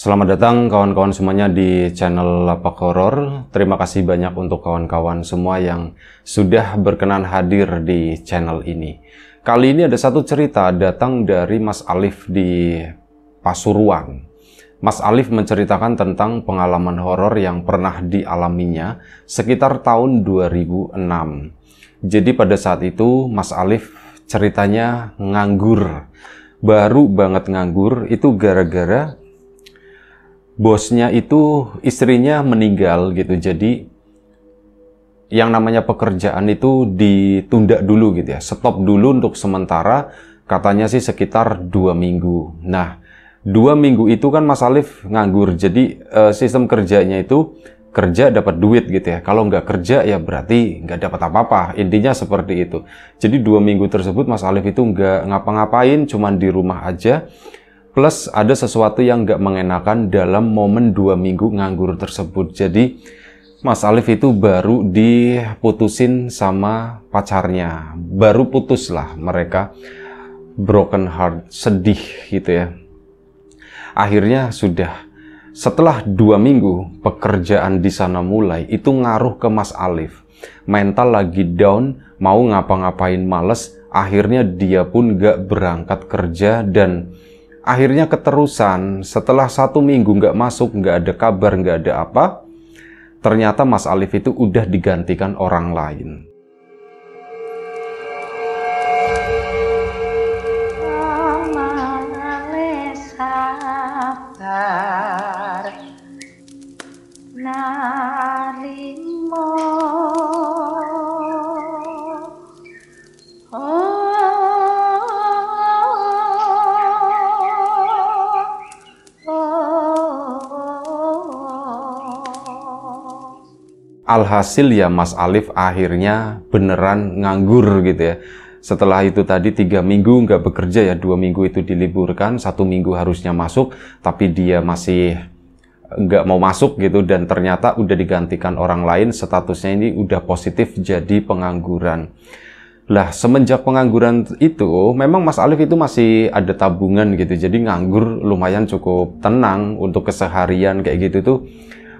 Selamat datang kawan-kawan semuanya di channel Lapak Horor. Terima kasih banyak untuk kawan-kawan semua yang sudah berkenan hadir di channel ini. Kali ini ada satu cerita datang dari Mas Alif di Pasuruan. Mas Alif menceritakan tentang pengalaman horor yang pernah dialaminya sekitar tahun 2006. Jadi pada saat itu Mas Alif ceritanya nganggur. Baru banget nganggur itu gara-gara bosnya itu istrinya meninggal gitu. Jadi yang namanya pekerjaan itu ditunda dulu gitu ya. Stop dulu untuk sementara katanya sih sekitar dua minggu. Nah, dua minggu itu kan Mas Alif nganggur. Jadi uh, sistem kerjanya itu kerja dapat duit gitu ya. Kalau nggak kerja ya berarti nggak dapat apa-apa. Intinya seperti itu. Jadi dua minggu tersebut Mas Alif itu nggak ngapa-ngapain, cuman di rumah aja plus ada sesuatu yang gak mengenakan dalam momen dua minggu nganggur tersebut. Jadi Mas Alif itu baru diputusin sama pacarnya, baru putus lah mereka broken heart, sedih gitu ya. Akhirnya sudah setelah dua minggu pekerjaan di sana mulai itu ngaruh ke Mas Alif. Mental lagi down, mau ngapa-ngapain males, akhirnya dia pun gak berangkat kerja dan akhirnya keterusan setelah satu minggu nggak masuk nggak ada kabar nggak ada apa ternyata Mas Alif itu udah digantikan orang lain narimo Alhasil ya Mas Alif akhirnya beneran nganggur gitu ya. Setelah itu tadi tiga minggu nggak bekerja ya, dua minggu itu diliburkan, satu minggu harusnya masuk, tapi dia masih nggak mau masuk gitu dan ternyata udah digantikan orang lain statusnya ini udah positif jadi pengangguran. Lah semenjak pengangguran itu memang Mas Alif itu masih ada tabungan gitu jadi nganggur lumayan cukup tenang untuk keseharian kayak gitu tuh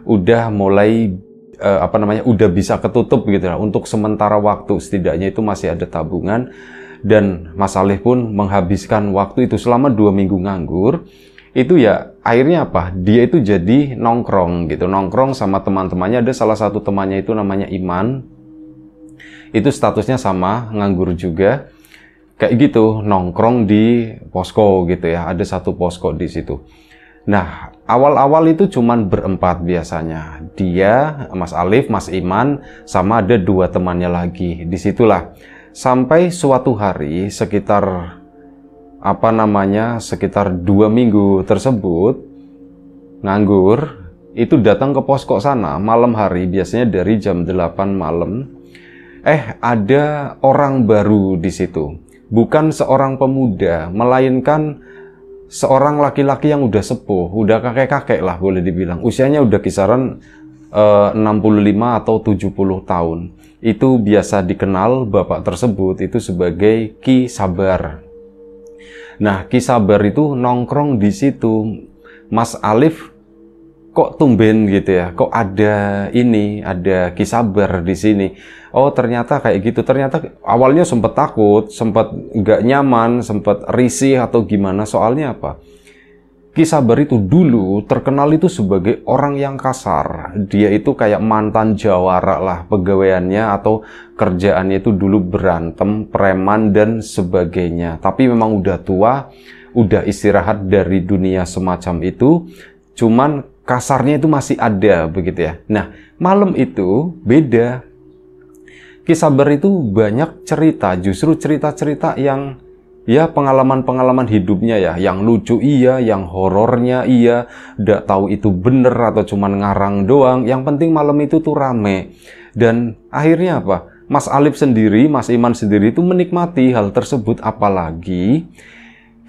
udah mulai uh, apa namanya udah bisa ketutup gitu lah untuk sementara waktu setidaknya itu masih ada tabungan dan Mas Saleh pun menghabiskan waktu itu selama dua minggu nganggur itu ya akhirnya apa dia itu jadi nongkrong gitu nongkrong sama teman-temannya ada salah satu temannya itu namanya Iman itu statusnya sama nganggur juga kayak gitu nongkrong di posko gitu ya ada satu posko di situ nah Awal-awal itu cuman berempat biasanya. Dia, Mas Alif, Mas Iman, sama ada dua temannya lagi. Disitulah. Sampai suatu hari sekitar apa namanya sekitar dua minggu tersebut nganggur itu datang ke posko sana malam hari biasanya dari jam 8 malam eh ada orang baru di situ bukan seorang pemuda melainkan seorang laki-laki yang udah sepuh, udah kakek-kakek lah boleh dibilang. Usianya udah kisaran eh, uh, 65 atau 70 tahun. Itu biasa dikenal bapak tersebut itu sebagai Ki Sabar. Nah, Ki Sabar itu nongkrong di situ. Mas Alif kok tumben gitu ya, kok ada ini, ada kisabar di sini. Oh ternyata kayak gitu, ternyata awalnya sempat takut, sempat nggak nyaman, sempat risih atau gimana, soalnya apa? Kisabar itu dulu terkenal itu sebagai orang yang kasar. Dia itu kayak mantan jawara lah pegawaiannya atau kerjaannya itu dulu berantem, preman dan sebagainya. Tapi memang udah tua, udah istirahat dari dunia semacam itu cuman kasarnya itu masih ada begitu ya. Nah, malam itu beda. Kisaber itu banyak cerita, justru cerita-cerita yang ya pengalaman-pengalaman hidupnya ya, yang lucu iya, yang horornya iya, tidak tahu itu bener atau cuman ngarang doang. Yang penting malam itu tuh rame. Dan akhirnya apa? Mas Alif sendiri, Mas Iman sendiri itu menikmati hal tersebut apalagi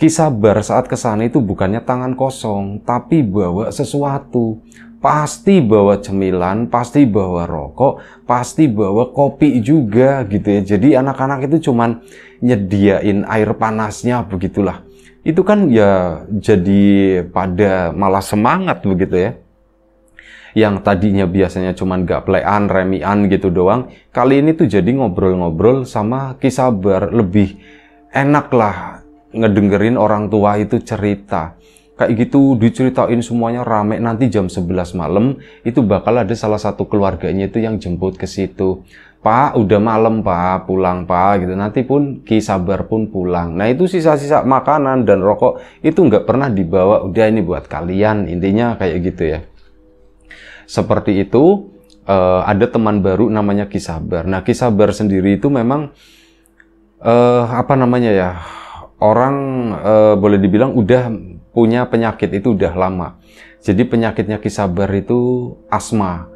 Ki Sabar saat kesana itu bukannya tangan kosong, tapi bawa sesuatu. Pasti bawa cemilan, pasti bawa rokok, pasti bawa kopi juga gitu ya. Jadi anak-anak itu cuman nyediain air panasnya begitulah. Itu kan ya jadi pada malah semangat begitu ya yang tadinya biasanya cuman gak plean remian gitu doang, kali ini tuh jadi ngobrol-ngobrol sama Kisabar lebih enak lah ngedengerin orang tua itu cerita kayak gitu diceritain semuanya rame nanti jam 11 malam itu bakal ada salah satu keluarganya itu yang jemput ke situ Pak udah malam Pak pulang Pak gitu nanti pun Ki Sabar pun pulang nah itu sisa-sisa makanan dan rokok itu nggak pernah dibawa udah ini buat kalian intinya kayak gitu ya seperti itu uh, ada teman baru namanya Ki Sabar nah Ki Sabar sendiri itu memang uh, apa namanya ya orang e, boleh dibilang udah punya penyakit itu udah lama. Jadi penyakitnya Kisabar itu asma.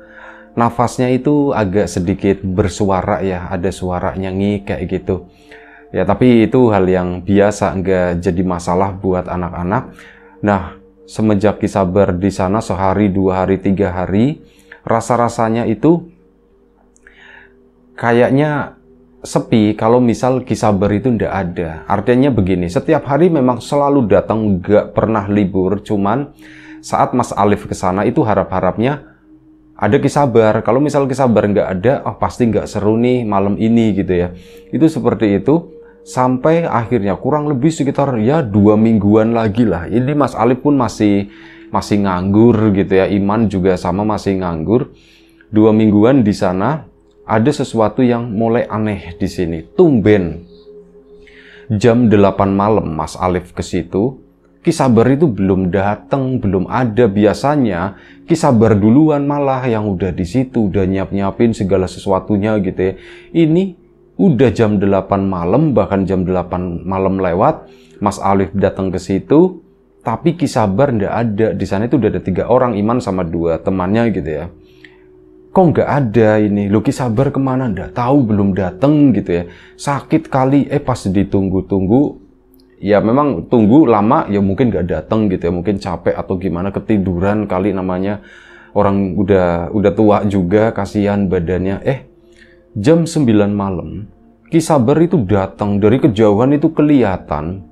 Nafasnya itu agak sedikit bersuara ya, ada suara nyanyi kayak gitu. Ya, tapi itu hal yang biasa, nggak jadi masalah buat anak-anak. Nah, semenjak Kisabar di sana sehari, dua hari, tiga hari, rasa-rasanya itu kayaknya sepi kalau misal Kisaber itu ndak ada. Artinya begini, setiap hari memang selalu datang, nggak pernah libur. Cuman saat Mas Alif ke sana itu harap-harapnya ada Kisaber. Kalau misal Kisaber nggak ada, oh pasti nggak seru nih malam ini gitu ya. Itu seperti itu sampai akhirnya kurang lebih sekitar ya dua mingguan lagi lah. Ini Mas Alif pun masih masih nganggur gitu ya. Iman juga sama masih nganggur. Dua mingguan di sana ada sesuatu yang mulai aneh di sini. Tumben jam 8 malam Mas Alif ke situ, Kisabar itu belum datang, belum ada biasanya. Kisabar duluan malah yang udah di situ, udah nyiap-nyiapin segala sesuatunya gitu ya. Ini udah jam 8 malam, bahkan jam 8 malam lewat, Mas Alif datang ke situ, tapi Kisabar ndak ada. Di sana itu udah ada tiga orang, Iman sama dua temannya gitu ya kok nggak ada ini Luki sabar kemana nggak tahu belum dateng gitu ya sakit kali eh pas ditunggu-tunggu ya memang tunggu lama ya mungkin nggak dateng gitu ya mungkin capek atau gimana ketiduran kali namanya orang udah udah tua juga kasihan badannya eh jam 9 malam Ki Saber itu datang dari kejauhan itu kelihatan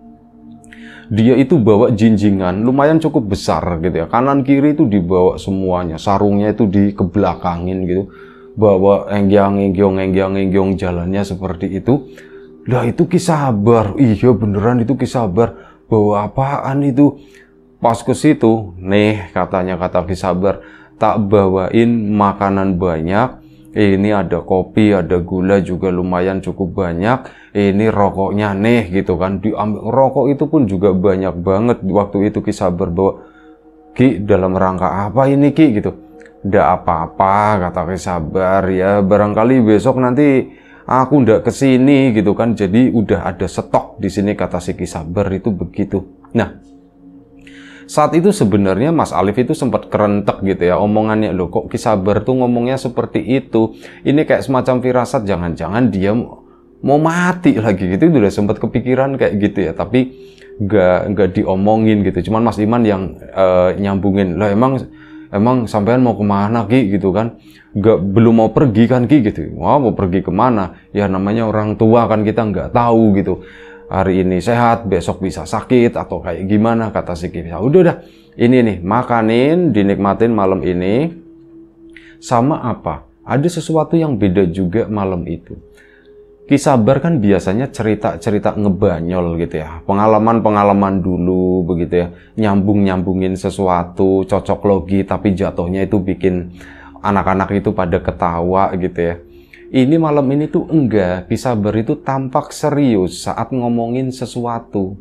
dia itu bawa jinjingan lumayan cukup besar gitu ya kanan kiri itu dibawa semuanya sarungnya itu dikebelakangin gitu bawa enggiang enggiong enggiang enggiong jalannya seperti itu lah itu kisah sabar iya beneran itu kisah sabar bawa apaan itu pas ke situ nih katanya kata kisah sabar tak bawain makanan banyak ini ada kopi, ada gula juga lumayan cukup banyak, ini rokoknya nih gitu kan. Diambil rokok itu pun juga banyak banget. Waktu itu kisah berbawa Ki dalam rangka apa ini Ki gitu. Ndak apa-apa kata Ki sabar ya, barangkali besok nanti aku ndak kesini gitu kan. Jadi udah ada stok di sini kata si Ki sabar itu begitu. Nah, saat itu sebenarnya Mas Alif itu sempat kerentek gitu ya omongannya loh kok kisah bertu ngomongnya seperti itu. Ini kayak semacam firasat jangan-jangan dia mau mati lagi gitu itu udah sempat kepikiran kayak gitu ya tapi nggak nggak diomongin gitu cuman Mas Iman yang uh, nyambungin lah emang emang sampean mau kemana Ki gitu kan nggak belum mau pergi kan Ki gitu wah mau pergi kemana ya namanya orang tua kan kita nggak tahu gitu hari ini sehat, besok bisa sakit atau kayak gimana kata si Kisah. Udah udah, ini nih makanin, dinikmatin malam ini. Sama apa? Ada sesuatu yang beda juga malam itu. Kisabar kan biasanya cerita-cerita ngebanyol gitu ya. Pengalaman-pengalaman dulu begitu ya. Nyambung-nyambungin sesuatu, cocok logi tapi jatuhnya itu bikin anak-anak itu pada ketawa gitu ya ini malam ini tuh enggak, bisa itu tampak serius saat ngomongin sesuatu.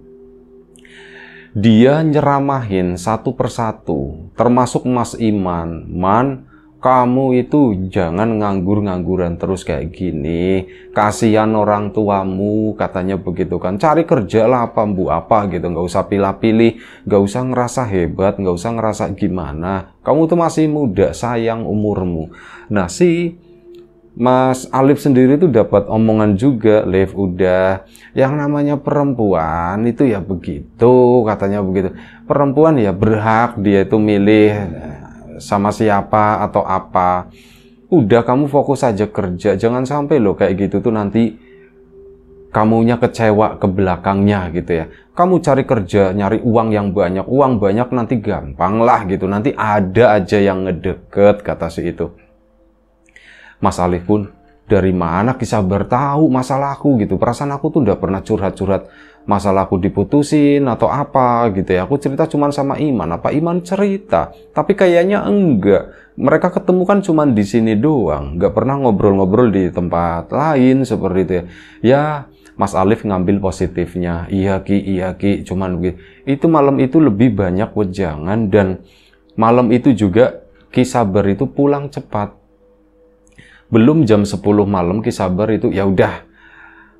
Dia nyeramahin satu persatu, termasuk Mas Iman. Man, kamu itu jangan nganggur-ngangguran terus kayak gini. Kasihan orang tuamu, katanya begitu kan. Cari kerja lah apa bu apa gitu. Nggak usah pilih-pilih, nggak usah ngerasa hebat, nggak usah ngerasa gimana. Kamu tuh masih muda, sayang umurmu. Nah si Mas Alif sendiri itu dapat omongan juga, Lev udah. Yang namanya perempuan itu ya begitu, katanya begitu. Perempuan ya berhak dia itu milih eh, sama siapa atau apa. Udah kamu fokus aja kerja, jangan sampai lo kayak gitu tuh nanti kamunya kecewa ke belakangnya gitu ya. Kamu cari kerja, nyari uang yang banyak, uang banyak nanti gampang lah gitu. Nanti ada aja yang ngedeket kata si itu Mas Alif pun dari mana kisah bertahu masalahku gitu perasaan aku tuh udah pernah curhat-curhat masalahku diputusin atau apa gitu ya aku cerita cuma sama Iman apa Iman cerita tapi kayaknya enggak mereka ketemukan kan cuman di sini doang nggak pernah ngobrol-ngobrol di tempat lain seperti itu ya ya Mas Alif ngambil positifnya iya ki iya ki cuman gitu itu malam itu lebih banyak wejangan dan malam itu juga kisah beritu itu pulang cepat belum jam 10 malam Ki Sabar itu ya udah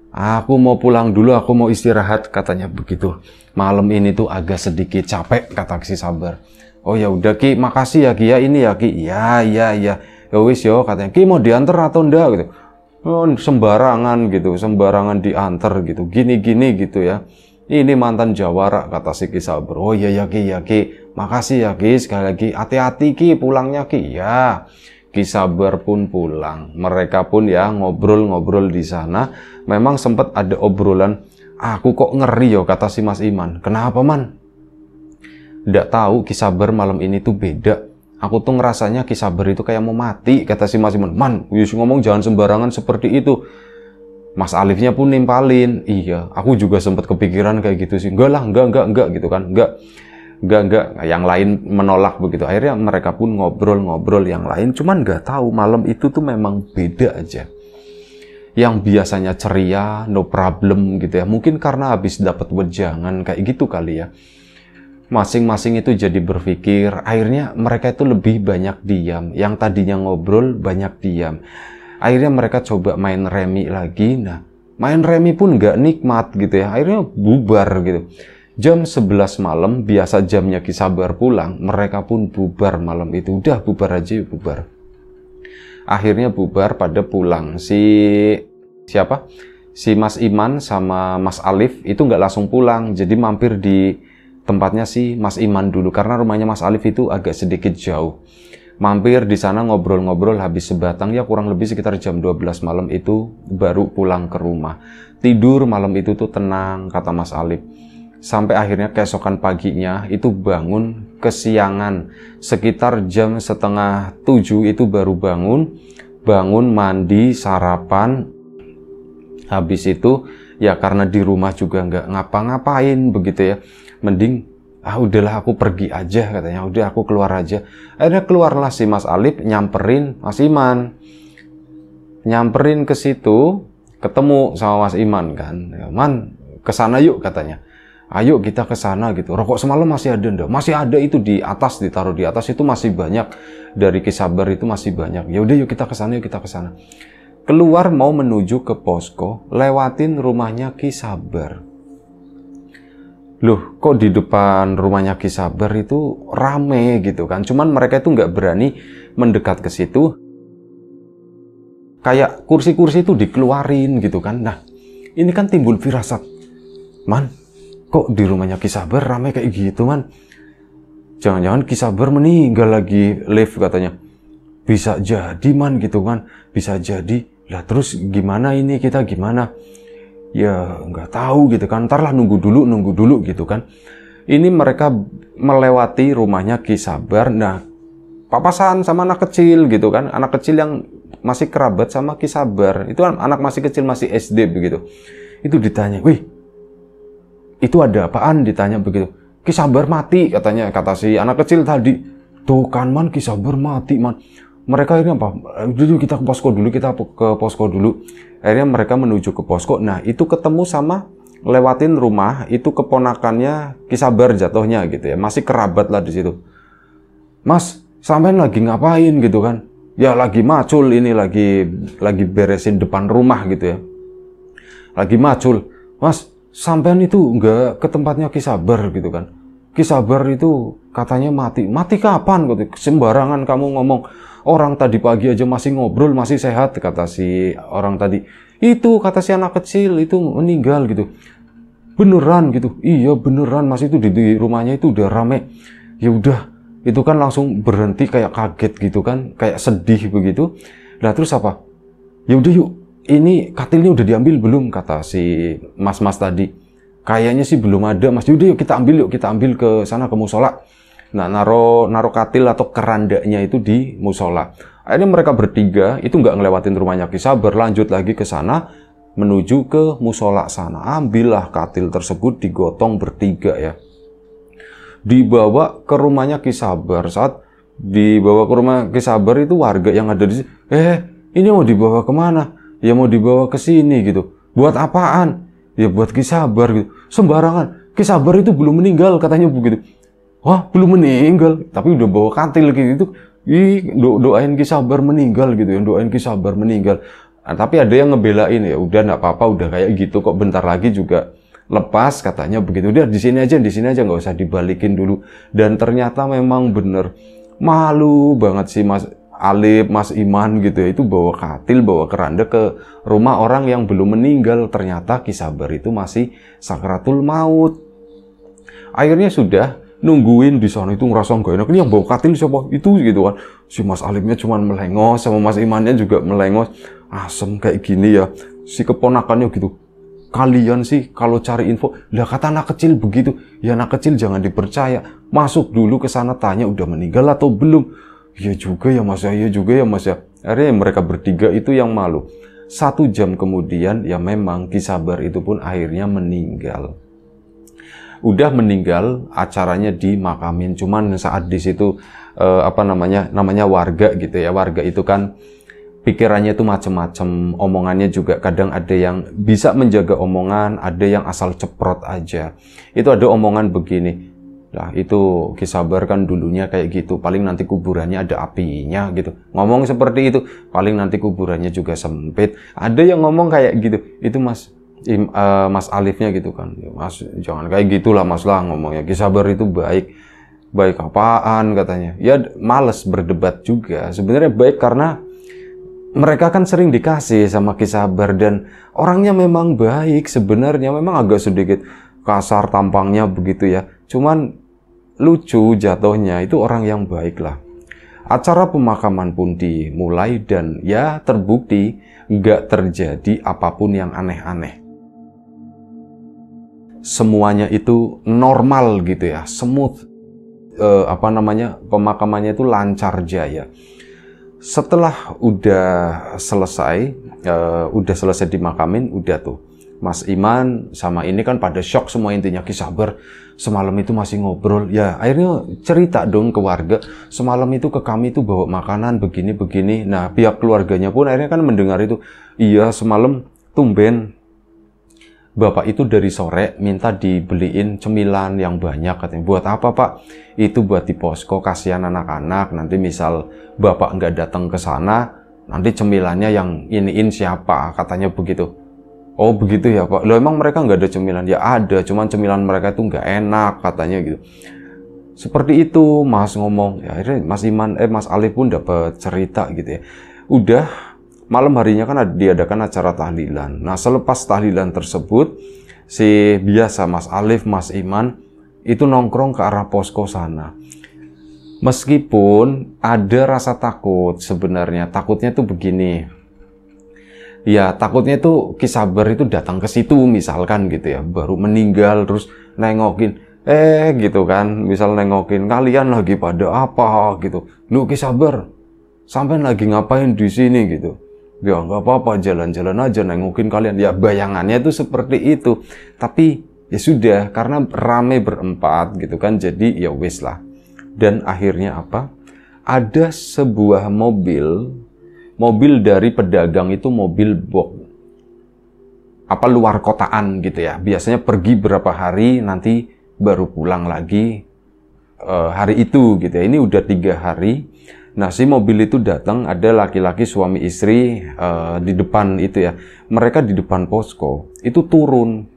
aku mau pulang dulu aku mau istirahat katanya begitu malam ini tuh agak sedikit capek kata Ki Sabar oh ya udah Ki makasih ya Ki ya ini ya Ki ya ya ya ya wis yo katanya Ki mau diantar atau enggak gitu oh, sembarangan gitu sembarangan diantar gitu gini gini gitu ya ini mantan jawara kata si Ki Sabar oh ya ya Ki ya Ki makasih ya Ki sekali lagi hati-hati Ki pulangnya Ki ya Kisabar pun pulang. Mereka pun ya ngobrol-ngobrol di sana. Memang sempat ada obrolan, aku kok ngeri yo kata si Mas Iman. Kenapa man? Tidak tahu Kisabar malam ini tuh beda. Aku tuh ngerasanya Kisabar itu kayak mau mati kata si Mas Iman. Man, Yus ngomong jangan sembarangan seperti itu. Mas Alifnya pun nimpalin, iya, aku juga sempat kepikiran kayak gitu sih. Enggak lah, enggak, enggak, enggak gitu kan, enggak enggak enggak yang lain menolak begitu akhirnya mereka pun ngobrol-ngobrol yang lain cuman nggak tahu malam itu tuh memang beda aja yang biasanya ceria no problem gitu ya mungkin karena habis dapat wejangan kayak gitu kali ya masing-masing itu jadi berpikir akhirnya mereka itu lebih banyak diam yang tadinya ngobrol banyak diam akhirnya mereka coba main remi lagi nah main remi pun nggak nikmat gitu ya akhirnya bubar gitu Jam 11 malam, biasa jamnya Kisabar pulang, mereka pun bubar malam itu. Udah bubar aja yuk, ya bubar. Akhirnya bubar pada pulang. Si siapa? Si Mas Iman sama Mas Alif itu nggak langsung pulang, jadi mampir di tempatnya si Mas Iman dulu karena rumahnya Mas Alif itu agak sedikit jauh. Mampir di sana ngobrol-ngobrol habis sebatang ya kurang lebih sekitar jam 12 malam itu baru pulang ke rumah. Tidur malam itu tuh tenang kata Mas Alif sampai akhirnya keesokan paginya itu bangun kesiangan sekitar jam setengah tujuh itu baru bangun bangun mandi sarapan habis itu ya karena di rumah juga nggak ngapa-ngapain begitu ya mending ah udahlah aku pergi aja katanya udah aku keluar aja akhirnya keluarlah si Mas Alip nyamperin Mas Iman nyamperin ke situ ketemu sama Mas Iman kan Iman ya, kesana yuk katanya ayo kita ke sana gitu. Rokok semalam masih ada ndak? Masih ada itu di atas ditaruh di atas itu masih banyak dari kisabar itu masih banyak. Ya udah yuk kita ke sana yuk kita ke sana. Keluar mau menuju ke posko, lewatin rumahnya kisabar. Loh, kok di depan rumahnya kisabar itu rame gitu kan? Cuman mereka itu nggak berani mendekat ke situ. Kayak kursi-kursi itu dikeluarin gitu kan? Nah, ini kan timbul firasat. Man, kok di rumahnya Kisaber ramai kayak gitu man jangan-jangan Kisaber meninggal lagi live katanya bisa jadi man gitu kan bisa jadi lah terus gimana ini kita gimana ya nggak tahu gitu kan ntar lah nunggu dulu nunggu dulu gitu kan ini mereka melewati rumahnya Kisaber nah papasan sama anak kecil gitu kan anak kecil yang masih kerabat sama Kisaber itu kan anak masih kecil masih SD begitu itu ditanya wih itu ada apaan ditanya begitu kisah bermati mati katanya kata si anak kecil tadi tuh kan man kisah bermati mati man mereka ini apa eh, dulu kita ke posko dulu kita ke posko dulu akhirnya mereka menuju ke posko nah itu ketemu sama lewatin rumah itu keponakannya kisabar jatuhnya gitu ya masih kerabat lah di situ Mas sampean lagi ngapain gitu kan ya lagi macul ini lagi lagi beresin depan rumah gitu ya lagi macul Mas sampean itu nggak ke tempatnya Kisabar gitu kan Kisabar itu katanya mati mati kapan gitu sembarangan kamu ngomong orang tadi pagi aja masih ngobrol masih sehat kata si orang tadi itu kata si anak kecil itu meninggal gitu beneran gitu iya beneran mas itu di, di rumahnya itu udah rame ya udah itu kan langsung berhenti kayak kaget gitu kan kayak sedih begitu nah terus apa ya udah yuk ini katilnya udah diambil belum kata si mas-mas tadi kayaknya sih belum ada mas yaudah yuk kita ambil yuk kita ambil ke sana ke musola nah naro naro katil atau kerandanya itu di musola akhirnya mereka bertiga itu nggak ngelewatin rumahnya kisah berlanjut lagi ke sana menuju ke musola sana ambillah katil tersebut digotong bertiga ya dibawa ke rumahnya kisabar saat dibawa ke rumah kisabar itu warga yang ada di sini eh ini mau dibawa kemana ya mau dibawa ke sini gitu. Buat apaan? Ya buat Ki Sabar gitu. Sembarangan. Ki Sabar itu belum meninggal katanya begitu. Wah, belum meninggal, tapi udah bawa katil gitu. Itu do doain Ki Sabar meninggal gitu ya, doain Ki Sabar meninggal. Nah, tapi ada yang ngebelain ya, udah nggak apa-apa, udah kayak gitu kok bentar lagi juga lepas katanya begitu. Udah di sini aja, di sini aja nggak usah dibalikin dulu. Dan ternyata memang bener malu banget sih Mas Alip, Mas Iman gitu ya, itu bawa katil, bawa keranda ke rumah orang yang belum meninggal. Ternyata Kisabar itu masih sakratul maut. Akhirnya sudah nungguin di sana itu ngerasa nggak enak. Ini yang bawa katil siapa? Itu gitu kan. Si Mas Alipnya cuma melengos, sama Mas Imannya juga melengos. Asem kayak gini ya. Si keponakannya gitu. Kalian sih kalau cari info, lah kata anak kecil begitu. Ya anak kecil jangan dipercaya. Masuk dulu ke sana tanya udah meninggal atau belum Iya juga ya mas ya, iya juga ya mas ya. Akhirnya mereka bertiga itu yang malu. Satu jam kemudian ya memang Kisabar itu pun akhirnya meninggal. Udah meninggal, acaranya di makamin Cuman saat di situ eh, apa namanya namanya warga gitu ya warga itu kan pikirannya itu macem-macem, omongannya juga kadang ada yang bisa menjaga omongan, ada yang asal ceprot aja. Itu ada omongan begini, Nah, itu Kisabar kan dulunya kayak gitu, paling nanti kuburannya ada apinya gitu. Ngomong seperti itu, paling nanti kuburannya juga sempit. Ada yang ngomong kayak gitu, itu Mas im, uh, Mas Alifnya gitu kan. Ya, Mas jangan kayak gitulah Mas lah ngomongnya. Kisabar itu baik. Baik apaan katanya. Ya males berdebat juga. Sebenarnya baik karena mereka kan sering dikasih sama kisah Kisabar dan orangnya memang baik sebenarnya memang agak sedikit kasar tampangnya begitu ya cuman lucu jatuhnya itu orang yang baik lah. Acara pemakaman pun dimulai dan ya terbukti nggak terjadi apapun yang aneh-aneh. Semuanya itu normal gitu ya, smooth. e, apa namanya pemakamannya itu lancar jaya. Setelah udah selesai, e, udah selesai dimakamin, udah tuh Mas Iman sama ini kan pada shock semua intinya kisah ber semalam itu masih ngobrol ya akhirnya cerita dong ke warga semalam itu ke kami itu bawa makanan begini begini nah pihak keluarganya pun akhirnya kan mendengar itu iya semalam tumben bapak itu dari sore minta dibeliin cemilan yang banyak katanya buat apa pak itu buat di posko kasihan anak-anak nanti misal bapak nggak datang ke sana nanti cemilannya yang iniin siapa katanya begitu Oh begitu ya Pak. Lo emang mereka nggak ada cemilan? Ya ada, cuman cemilan mereka itu nggak enak katanya gitu. Seperti itu Mas ngomong. Ya, akhirnya Mas Iman, eh Mas Ali pun dapat cerita gitu ya. Udah malam harinya kan diadakan acara tahlilan. Nah selepas tahlilan tersebut, si biasa Mas Alif, Mas Iman itu nongkrong ke arah posko sana. Meskipun ada rasa takut sebenarnya, takutnya tuh begini ya takutnya itu kisaber itu datang ke situ misalkan gitu ya baru meninggal terus nengokin eh gitu kan misal nengokin kalian lagi pada apa gitu lu kisaber sampai lagi ngapain di sini gitu ya nggak apa-apa jalan-jalan aja nengokin kalian ya bayangannya itu seperti itu tapi ya sudah karena rame berempat gitu kan jadi ya wes lah dan akhirnya apa ada sebuah mobil mobil dari pedagang itu mobil box apa luar kotaan gitu ya. Biasanya pergi berapa hari nanti baru pulang lagi uh, hari itu gitu ya. Ini udah tiga hari. Nah si mobil itu datang ada laki-laki suami istri uh, di depan itu ya. Mereka di depan posko itu turun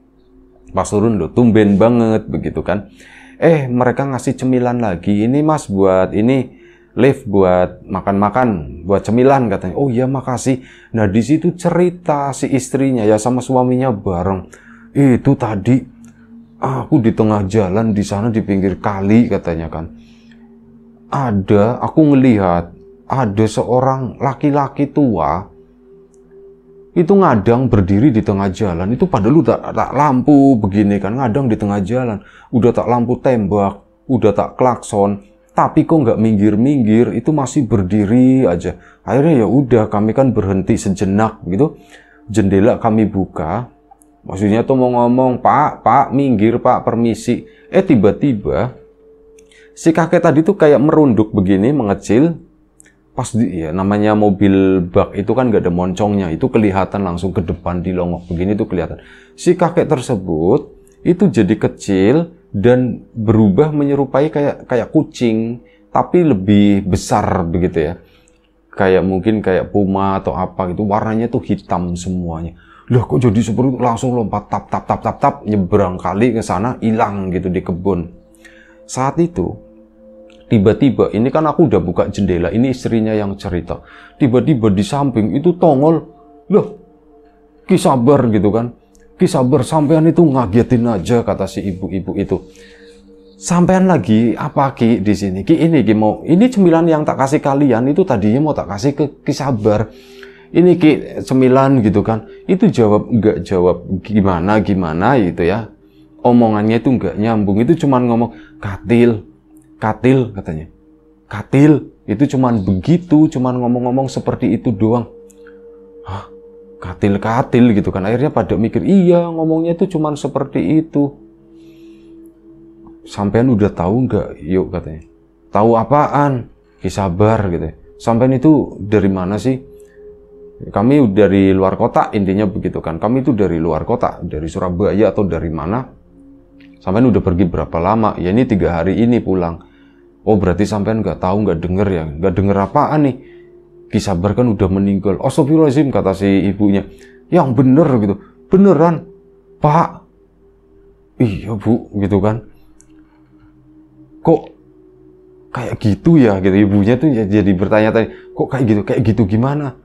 pas turun loh tumben banget begitu kan. Eh mereka ngasih cemilan lagi ini mas buat ini lift buat makan-makan, buat cemilan katanya. Oh iya makasih. Nah di situ cerita si istrinya ya sama suaminya bareng. Itu tadi aku di tengah jalan di sana di pinggir kali katanya kan. Ada aku ngelihat ada seorang laki-laki tua itu ngadang berdiri di tengah jalan itu padahal tak, tak lampu begini kan ngadang di tengah jalan udah tak lampu tembak udah tak klakson tapi kok nggak minggir-minggir itu masih berdiri aja akhirnya ya udah kami kan berhenti sejenak gitu jendela kami buka maksudnya tuh mau ngomong pak pak minggir pak permisi eh tiba-tiba si kakek tadi tuh kayak merunduk begini mengecil pas di, ya namanya mobil bak itu kan nggak ada moncongnya itu kelihatan langsung ke depan di longok begini tuh kelihatan si kakek tersebut itu jadi kecil dan berubah menyerupai kayak kayak kucing tapi lebih besar begitu ya kayak mungkin kayak puma atau apa gitu warnanya tuh hitam semuanya loh kok jadi seperti itu langsung lompat tap tap tap tap tap nyebrang kali ke sana hilang gitu di kebun saat itu tiba-tiba ini kan aku udah buka jendela ini istrinya yang cerita tiba-tiba di samping itu tongol loh kisabar gitu kan kisah bersampean itu ngagetin aja kata si ibu-ibu itu sampean lagi apa Ki di sini? Ki ini Ki mau ini cemilan yang tak kasih kalian itu tadinya mau tak kasih ke Ki Sabar. Ini Ki cemilan gitu kan. Itu jawab enggak jawab gimana gimana gitu ya. Omongannya itu enggak nyambung. Itu cuman ngomong katil katil katanya. Katil itu cuman begitu, cuman ngomong-ngomong seperti itu doang katil-katil gitu kan akhirnya pada mikir iya ngomongnya itu cuman seperti itu sampean udah tahu nggak yuk katanya tahu apaan sabar gitu sampean itu dari mana sih kami dari luar kota intinya begitu kan kami itu dari luar kota dari Surabaya atau dari mana sampean udah pergi berapa lama ya ini tiga hari ini pulang oh berarti sampean nggak tahu nggak denger ya nggak denger apaan nih Disabar kan udah meninggal. Astagfirullahaladzim kata si ibunya. Yang bener gitu. Beneran. Pak. Iya bu gitu kan. Kok kayak gitu ya gitu. Ibunya tuh ya jadi bertanya-tanya. Kok kayak gitu? Kayak gitu gimana?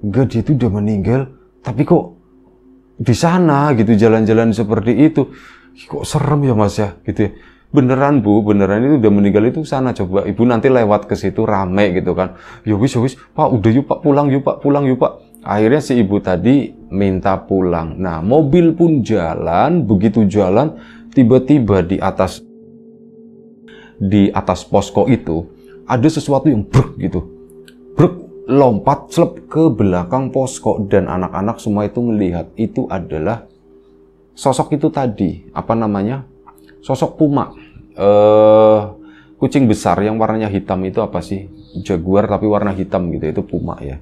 Enggak dia tuh udah meninggal. Tapi kok di sana gitu jalan-jalan seperti itu. Kok serem ya mas ya gitu ya beneran bu beneran itu udah meninggal itu sana coba ibu nanti lewat ke situ rame gitu kan ya wis ya wis pak udah yuk pak pulang yuk pak pulang yuk pak akhirnya si ibu tadi minta pulang nah mobil pun jalan begitu jalan tiba-tiba di atas di atas posko itu ada sesuatu yang brek gitu brek lompat slep ke belakang posko dan anak-anak semua itu melihat itu adalah sosok itu tadi apa namanya sosok puma uh, kucing besar yang warnanya hitam itu apa sih? Jaguar tapi warna hitam gitu, itu puma ya.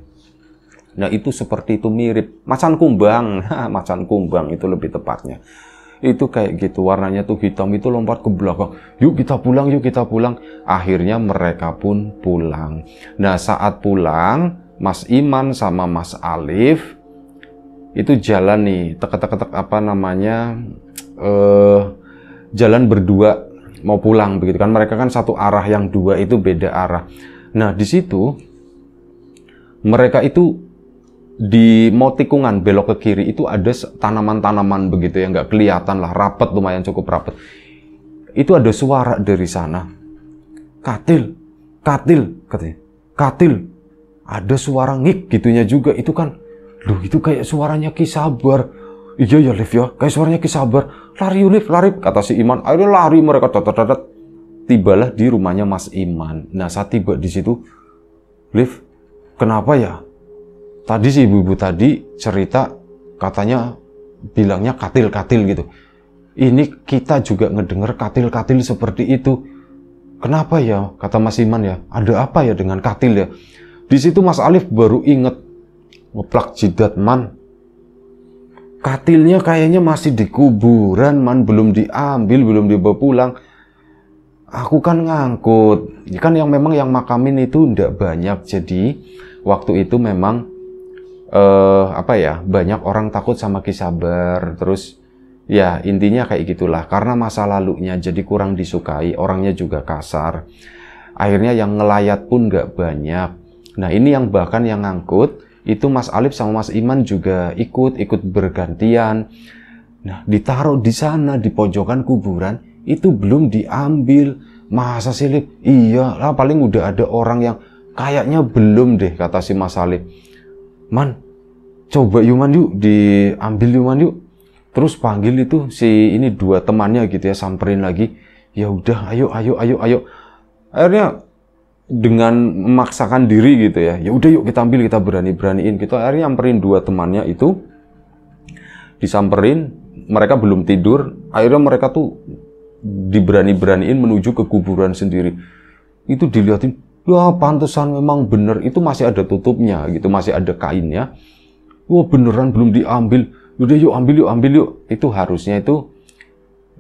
Nah itu seperti itu mirip macan kumbang, nah, macan kumbang itu lebih tepatnya. Itu kayak gitu warnanya tuh hitam itu lompat ke belakang. Yuk kita pulang, yuk kita pulang. Akhirnya mereka pun pulang. Nah saat pulang, Mas Iman sama Mas Alif itu jalan nih, teka-teka apa namanya, eh, jalan berdua mau pulang begitu kan mereka kan satu arah yang dua itu beda arah nah di situ mereka itu di mau tikungan belok ke kiri itu ada tanaman-tanaman begitu yang nggak kelihatan lah rapet lumayan cukup rapet itu ada suara dari sana katil katil katanya katil ada suara ngik gitunya juga itu kan loh itu kayak suaranya kisabar iya ya Liv ya guys suaranya Ki sabar lari Liv lari kata si Iman akhirnya lari mereka tetet tibalah di rumahnya Mas Iman nah saat tiba di situ Liv kenapa ya tadi si ibu-ibu tadi cerita katanya bilangnya katil-katil gitu ini kita juga ngedenger katil-katil seperti itu kenapa ya kata Mas Iman ya ada apa ya dengan katil ya di situ Mas Alif baru inget ngeplak jidat man katilnya kayaknya masih di kuburan man belum diambil belum dibawa pulang aku kan ngangkut kan yang memang yang makamin itu ndak banyak jadi waktu itu memang eh, apa ya banyak orang takut sama kisabar terus ya intinya kayak gitulah karena masa lalunya jadi kurang disukai orangnya juga kasar akhirnya yang ngelayat pun nggak banyak nah ini yang bahkan yang ngangkut itu Mas Alif sama Mas Iman juga ikut ikut bergantian nah ditaruh di sana di pojokan kuburan itu belum diambil masa silip? iya lah paling udah ada orang yang kayaknya belum deh kata si Mas Alif man coba Yuman yuk diambil Yuman yuk terus panggil itu si ini dua temannya gitu ya samperin lagi ya udah ayo ayo ayo ayo akhirnya dengan memaksakan diri gitu ya. Ya udah yuk kita ambil, kita berani-beraniin. Kita gitu. akhirnya nyamperin dua temannya itu disamperin, mereka belum tidur, akhirnya mereka tuh diberani-beraniin menuju ke kuburan sendiri. Itu dilihatin, wah pantesan memang bener, itu masih ada tutupnya gitu, masih ada kainnya. Wah beneran belum diambil, udah yuk ambil yuk ambil yuk. Itu harusnya itu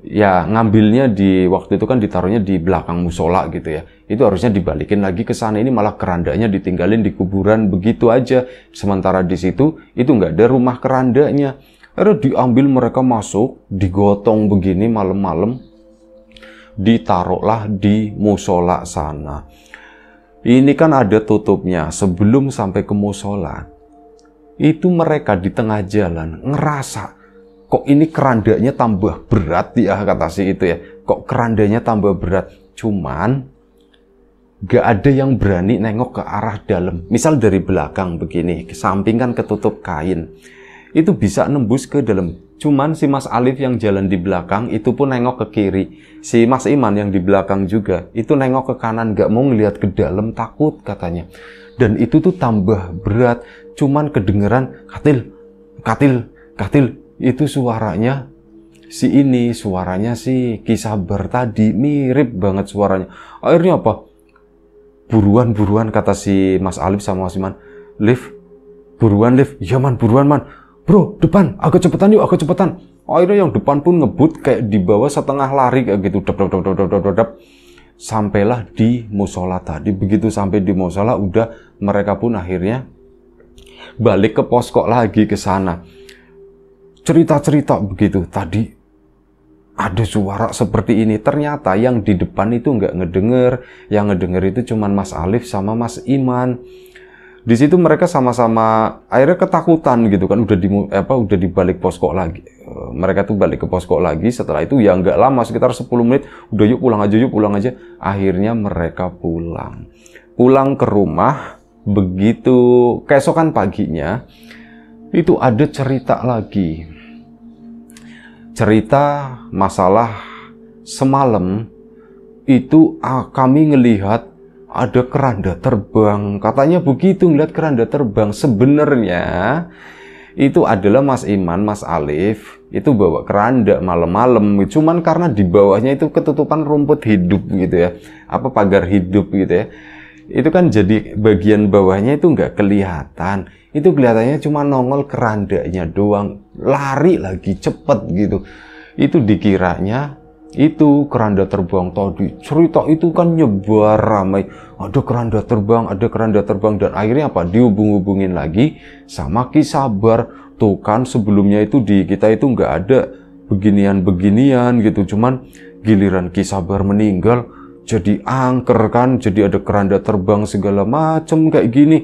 ya ngambilnya di waktu itu kan ditaruhnya di belakang musola gitu ya. Itu harusnya dibalikin lagi ke sana ini malah kerandanya ditinggalin di kuburan begitu aja. Sementara di situ itu nggak ada rumah kerandanya. Lalu diambil mereka masuk, digotong begini malam-malam, ditaruhlah di musola sana. Ini kan ada tutupnya sebelum sampai ke musola. Itu mereka di tengah jalan ngerasa kok ini kerandanya tambah berat ya kata si itu ya kok kerandanya tambah berat cuman gak ada yang berani nengok ke arah dalam misal dari belakang begini samping kan ketutup kain itu bisa nembus ke dalam cuman si Mas Alif yang jalan di belakang itu pun nengok ke kiri si Mas Iman yang di belakang juga itu nengok ke kanan gak mau ngelihat ke dalam takut katanya dan itu tuh tambah berat cuman kedengeran katil katil katil itu suaranya si ini suaranya si kisah tadi mirip banget suaranya. Akhirnya apa? Buruan-buruan kata si Mas Alif sama Mas Iman. Lift, buruan lift. Ya man, buruan man. Bro, depan, agak cepetan yuk, agak cepetan. Akhirnya yang depan pun ngebut kayak di bawah setengah lari kayak gitu. Dap, dap, dap, dap, dap, dap, dap. Sampailah di musola tadi. Begitu sampai di musola, udah mereka pun akhirnya balik ke posko lagi ke sana cerita-cerita begitu tadi ada suara seperti ini. Ternyata yang di depan itu nggak ngedenger, yang ngedenger itu cuman Mas Alif sama Mas Iman. Di situ mereka sama-sama akhirnya ketakutan gitu kan udah di apa udah dibalik posko lagi. Eh, mereka tuh balik ke posko lagi setelah itu ya nggak lama sekitar 10 menit udah yuk pulang aja yuk pulang aja. Akhirnya mereka pulang. Pulang ke rumah begitu keesokan paginya itu ada cerita lagi. Cerita masalah semalam itu ah, kami ngelihat ada keranda terbang. Katanya begitu ngeliat keranda terbang. Sebenarnya itu adalah Mas Iman, Mas Alif itu bawa keranda malam-malam. Cuman karena di bawahnya itu ketutupan rumput hidup gitu ya. Apa pagar hidup gitu ya itu kan jadi bagian bawahnya itu nggak kelihatan itu kelihatannya cuma nongol kerandanya doang lari lagi cepet gitu itu dikiranya itu keranda terbang tadi cerita itu kan nyebar ramai ada keranda terbang ada keranda terbang dan akhirnya apa dihubung-hubungin lagi sama kisabar tuh kan sebelumnya itu di kita itu nggak ada beginian-beginian gitu cuman giliran kisabar meninggal jadi angker kan, jadi ada keranda terbang segala macem kayak gini.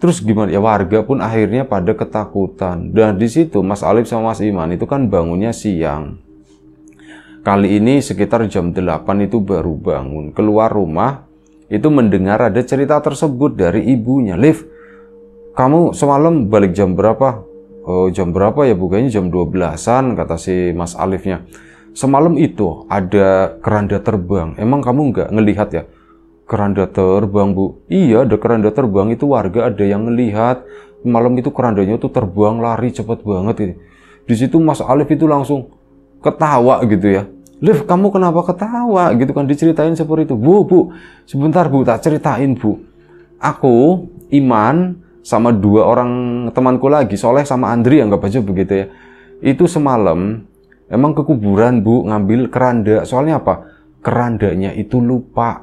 Terus gimana ya warga pun akhirnya pada ketakutan. Dan di situ Mas Alif sama Mas Iman itu kan bangunnya siang. Kali ini sekitar jam 8 itu baru bangun. Keluar rumah itu mendengar ada cerita tersebut dari ibunya. Liv, kamu semalam balik jam berapa? Oh, jam berapa ya? Bukannya jam 12-an kata si Mas Alifnya semalam itu ada keranda terbang. Emang kamu nggak ngelihat ya? Keranda terbang, Bu. Iya, ada keranda terbang. Itu warga ada yang ngelihat. Malam itu kerandanya tuh terbang lari cepet banget ini. Gitu. Di situ Mas Alif itu langsung ketawa gitu ya. Liv, kamu kenapa ketawa? Gitu kan diceritain seperti itu. Bu, bu, sebentar bu, tak ceritain bu. Aku, Iman, sama dua orang temanku lagi, Soleh sama Andri, anggap aja begitu ya. Itu semalam Emang ke kuburan bu ngambil keranda. Soalnya apa? Kerandanya itu lupa.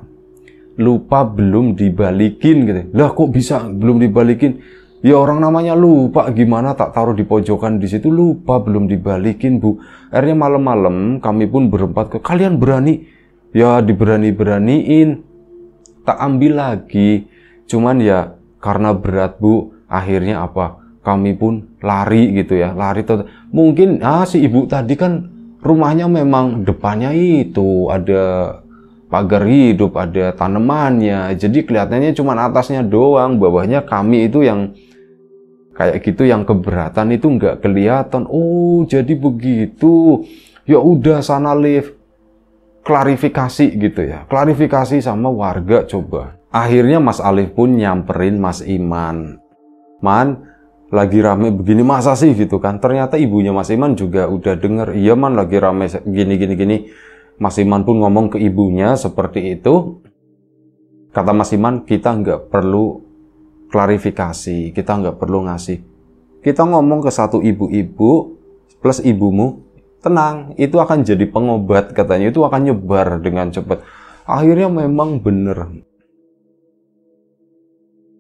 Lupa belum dibalikin gitu. Lah kok bisa belum dibalikin? Ya orang namanya lupa gimana tak taruh di pojokan di situ lupa belum dibalikin bu. Akhirnya malam-malam kami pun berempat ke kalian berani ya diberani-beraniin tak ambil lagi. Cuman ya karena berat bu akhirnya apa kami pun lari gitu ya lari tuh mungkin ah si ibu tadi kan rumahnya memang depannya itu ada pagar hidup, ada tanamannya. Jadi kelihatannya cuma atasnya doang, bawahnya kami itu yang kayak gitu yang keberatan itu nggak kelihatan. Oh, jadi begitu. Ya udah sana lift. Klarifikasi gitu ya. Klarifikasi sama warga coba. Akhirnya Mas Alif pun nyamperin Mas Iman. Man, lagi rame begini masa sih gitu kan ternyata ibunya Mas Iman juga udah denger iya man lagi rame gini gini gini Mas Iman pun ngomong ke ibunya seperti itu kata Mas Iman kita nggak perlu klarifikasi kita nggak perlu ngasih kita ngomong ke satu ibu-ibu plus ibumu tenang itu akan jadi pengobat katanya itu akan nyebar dengan cepat akhirnya memang bener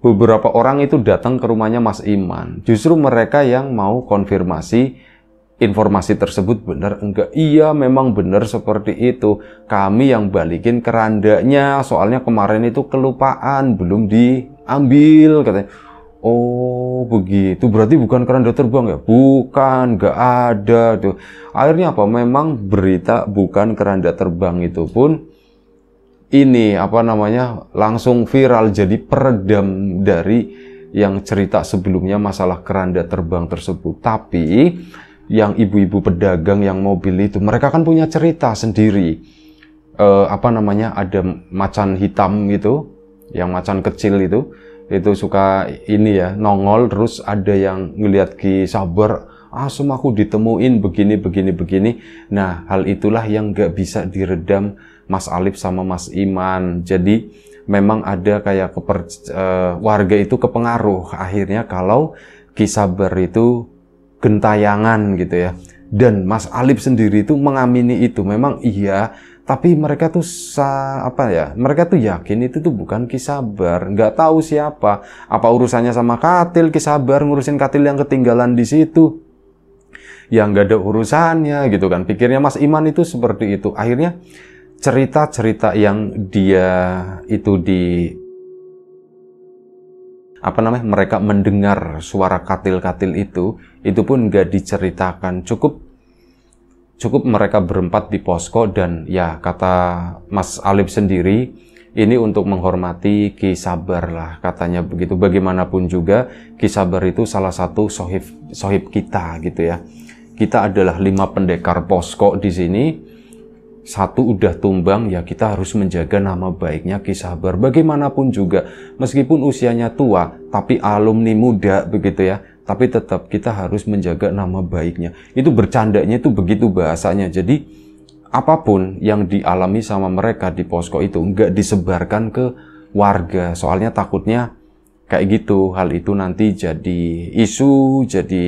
beberapa orang itu datang ke rumahnya Mas Iman. Justru mereka yang mau konfirmasi informasi tersebut benar enggak. Iya, memang benar seperti itu. Kami yang balikin kerandanya, soalnya kemarin itu kelupaan, belum diambil katanya. Oh, begitu. Berarti bukan keranda terbang ya? Bukan, enggak ada tuh. Akhirnya apa? Memang berita bukan keranda terbang itu pun ini apa namanya langsung viral jadi peredam dari yang cerita sebelumnya masalah keranda terbang tersebut. Tapi yang ibu-ibu pedagang yang mobil itu mereka kan punya cerita sendiri. Eh, apa namanya ada macan hitam gitu, yang macan kecil itu itu suka ini ya nongol terus ada yang ngelihat Ki Sabar ah, semua aku ditemuin begini begini begini nah hal itulah yang gak bisa diredam Mas Alif sama Mas Iman. Jadi memang ada kayak keper, uh, warga itu kepengaruh akhirnya kalau Kisaber itu gentayangan gitu ya. Dan Mas Alif sendiri itu mengamini itu. Memang iya, tapi mereka tuh sa, apa ya? Mereka tuh yakin itu tuh bukan Kisaber, nggak tahu siapa. Apa urusannya sama Katil Kisaber ngurusin Katil yang ketinggalan di situ? yang gak ada urusannya gitu kan. Pikirnya Mas Iman itu seperti itu. Akhirnya cerita-cerita yang dia itu di apa namanya mereka mendengar suara katil-katil itu itu pun gak diceritakan cukup cukup mereka berempat di posko dan ya kata Mas Alif sendiri ini untuk menghormati Ki Sabar lah katanya begitu bagaimanapun juga Ki Sabar itu salah satu sohib sohib kita gitu ya kita adalah lima pendekar posko di sini satu udah tumbang ya kita harus menjaga nama baiknya Ki Sabar bagaimanapun juga meskipun usianya tua tapi alumni muda begitu ya tapi tetap kita harus menjaga nama baiknya itu bercandanya itu begitu bahasanya jadi apapun yang dialami sama mereka di posko itu enggak disebarkan ke warga soalnya takutnya kayak gitu hal itu nanti jadi isu jadi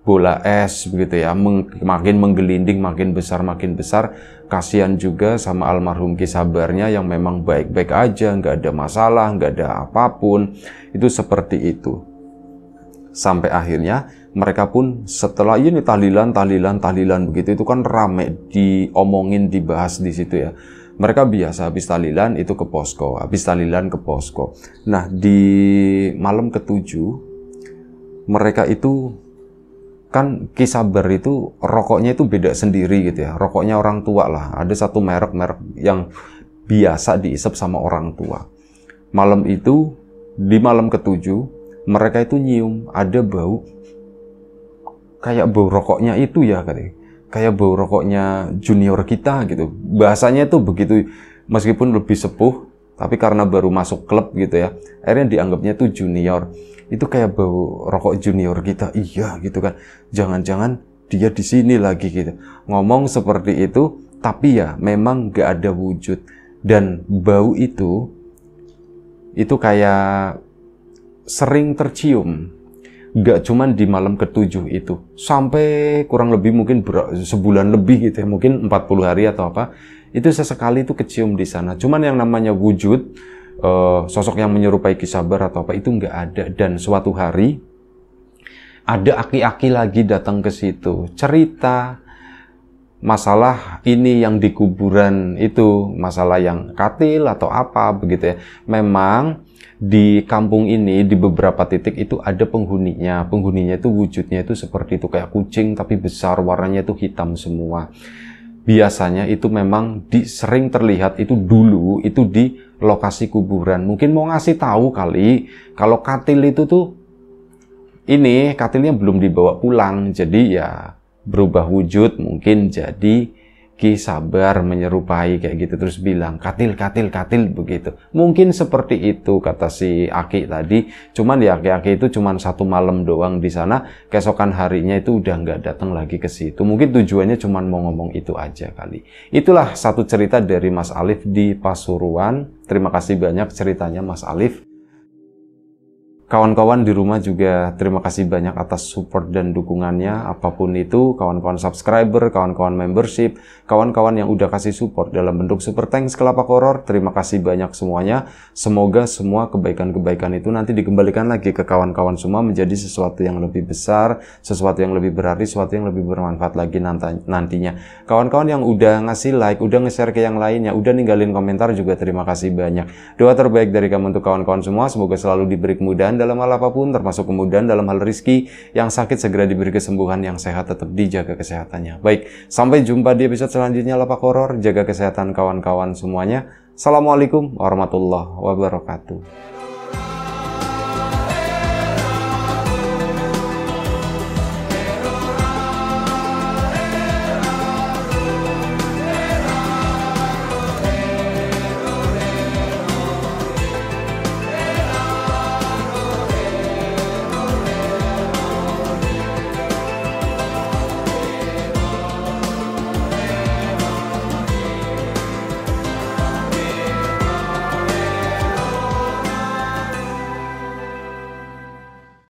bola es begitu ya makin menggelinding makin besar makin besar kasihan juga sama almarhum kisabarnya yang memang baik-baik aja nggak ada masalah nggak ada apapun itu seperti itu sampai akhirnya mereka pun setelah ini iya tahlilan tahlilan tahlilan begitu itu kan rame diomongin dibahas di situ ya mereka biasa habis tahlilan itu ke posko habis tahlilan ke posko nah di malam ketujuh mereka itu kan kisaber itu rokoknya itu beda sendiri gitu ya. Rokoknya orang tua lah. Ada satu merek-merek yang biasa diisep sama orang tua. Malam itu di malam ketujuh mereka itu nyium ada bau kayak bau rokoknya itu ya kali Kayak bau rokoknya junior kita gitu. Bahasanya itu begitu meskipun lebih sepuh tapi karena baru masuk klub gitu ya, akhirnya dianggapnya tuh junior. Itu kayak bau rokok junior kita. Iya gitu kan. Jangan-jangan dia di sini lagi gitu. Ngomong seperti itu, tapi ya memang gak ada wujud. Dan bau itu, itu kayak sering tercium. Gak cuman di malam ketujuh itu. Sampai kurang lebih mungkin sebulan lebih gitu ya. Mungkin 40 hari atau apa itu sesekali itu kecium di sana. Cuman yang namanya wujud, uh, sosok yang menyerupai kisabar atau apa itu nggak ada. Dan suatu hari ada aki-aki lagi datang ke situ, cerita masalah ini yang di kuburan itu, masalah yang katil atau apa begitu ya. Memang di kampung ini di beberapa titik itu ada penghuninya. Penghuninya itu wujudnya itu seperti itu kayak kucing tapi besar, warnanya itu hitam semua biasanya itu memang di, sering terlihat itu dulu itu di lokasi kuburan. Mungkin mau ngasih tahu kali kalau katil itu tuh ini katilnya belum dibawa pulang jadi ya berubah wujud mungkin jadi Ki Sabar menyerupai kayak gitu terus bilang katil katil katil begitu. Mungkin seperti itu kata si Aki tadi. Cuman ya Aki-Aki itu cuman satu malam doang di sana. Keesokan harinya itu udah nggak datang lagi ke situ. Mungkin tujuannya cuman mau ngomong itu aja kali. Itulah satu cerita dari Mas Alif di Pasuruan. Terima kasih banyak ceritanya Mas Alif. Kawan-kawan di rumah juga terima kasih banyak atas support dan dukungannya. Apapun itu, kawan-kawan subscriber, kawan-kawan membership, kawan-kawan yang udah kasih support dalam bentuk super thanks kelapa koror. Terima kasih banyak semuanya. Semoga semua kebaikan-kebaikan itu nanti dikembalikan lagi ke kawan-kawan semua menjadi sesuatu yang lebih besar, sesuatu yang lebih berarti, sesuatu yang lebih bermanfaat lagi nantinya. Kawan-kawan yang udah ngasih like, udah nge-share ke yang lainnya, udah ninggalin komentar juga terima kasih banyak. Doa terbaik dari kamu untuk kawan-kawan semua. Semoga selalu diberi kemudahan dalam hal apapun, termasuk kemudahan dalam hal rizki. Yang sakit segera diberi kesembuhan, yang sehat tetap dijaga kesehatannya. Baik, sampai jumpa di episode selanjutnya Lapak Horor. Jaga kesehatan kawan-kawan semuanya. Assalamualaikum warahmatullahi wabarakatuh.